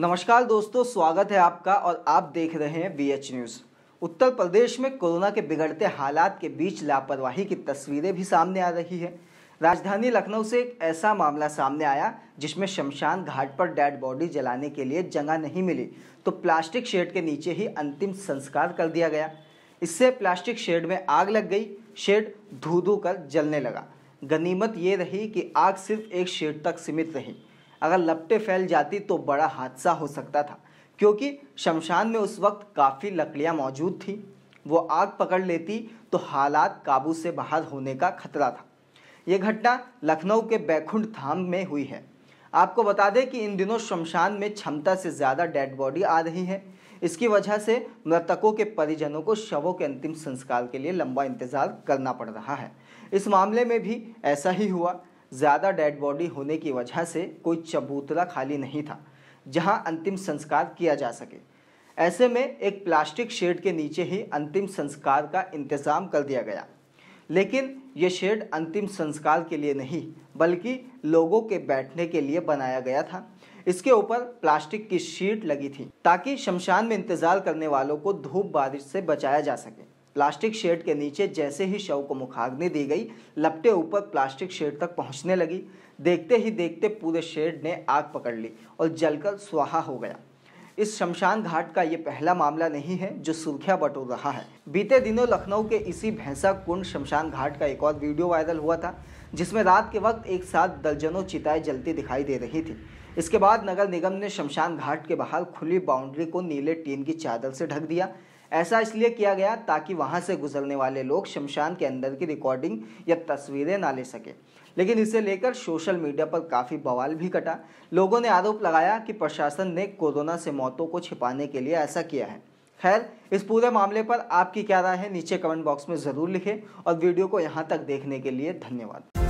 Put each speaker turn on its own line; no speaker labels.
नमस्कार दोस्तों स्वागत है आपका और आप देख रहे हैं B H news Uttar Pradesh में कोरोना के बिगड़ते हालात के बीच लापरवाही की तस्वीरें भी सामने आ रही है राजधानी लखनऊ से एक ऐसा मामला सामने आया जिसमें शमशान घाट पर डेड बॉडी जलाने के लिए जगह नहीं मिली तो प्लास्टिक शेड के नीचे ही अंतिम संस्कार कर दिया गया इससे प्लास्टिक शेड में आग लग गई शेड धू धू कर जलने लगा गनीमत ये रही कि आग सिर्फ एक शेड तक सीमित रही अगर लपटे फैल जाती तो बड़ा हादसा हो सकता था क्योंकि शमशान में उस वक्त काफ़ी लकड़ियाँ मौजूद थीं वो आग पकड़ लेती तो हालात काबू से बाहर होने का खतरा था ये घटना लखनऊ के बैकुंड धाम में हुई है आपको बता दें कि इन दिनों शमशान में क्षमता से ज़्यादा डेड बॉडी आ रही है इसकी वजह से मृतकों के परिजनों को शवों के अंतिम संस्कार के लिए लंबा इंतजार करना पड़ रहा है इस मामले में भी ऐसा ही हुआ ज़्यादा डेड बॉडी होने की वजह से कोई चबूतरा खाली नहीं था जहां अंतिम संस्कार किया जा सके ऐसे में एक प्लास्टिक शेड के नीचे ही अंतिम संस्कार का इंतज़ाम कर दिया गया लेकिन ये शेड अंतिम संस्कार के लिए नहीं बल्कि लोगों के बैठने के लिए बनाया गया था इसके ऊपर प्लास्टिक की शीट लगी थी ताकि शमशान में इंतज़ार करने वालों को धूप बारिश से बचाया जा सके प्लास्टिक शेड के नीचे जैसे ही शव को मुखाग्नि दी गई लपटे ऊपर प्लास्टिक शेड तक पहुंचने लगी देखते ही देखते पूरे शेड ने आग पकड़ ली और जलकर स्वाहा हो गया इस शमशान घाट का ये पहला मामला नहीं है जो सुर्खियां बटोर रहा है बीते दिनों लखनऊ के इसी भैंसा कुंड शमशान घाट का एक और वीडियो वायरल हुआ था जिसमें रात के वक्त एक साथ दर्जनों चिताएं जलती दिखाई दे रही थी इसके बाद नगर निगम ने शमशान घाट के बाहर खुली बाउंड्री को नीले टीन की चादर से ढक दिया ऐसा इसलिए किया गया ताकि वहाँ से गुजरने वाले लोग शमशान के अंदर की रिकॉर्डिंग या तस्वीरें ना ले सकें लेकिन इसे लेकर सोशल मीडिया पर काफ़ी बवाल भी कटा लोगों ने आरोप लगाया कि प्रशासन ने कोरोना से मौतों को छिपाने के लिए ऐसा किया है खैर इस पूरे मामले पर आपकी क्या राय है नीचे कमेंट बॉक्स में ज़रूर लिखें और वीडियो को यहाँ तक देखने के लिए धन्यवाद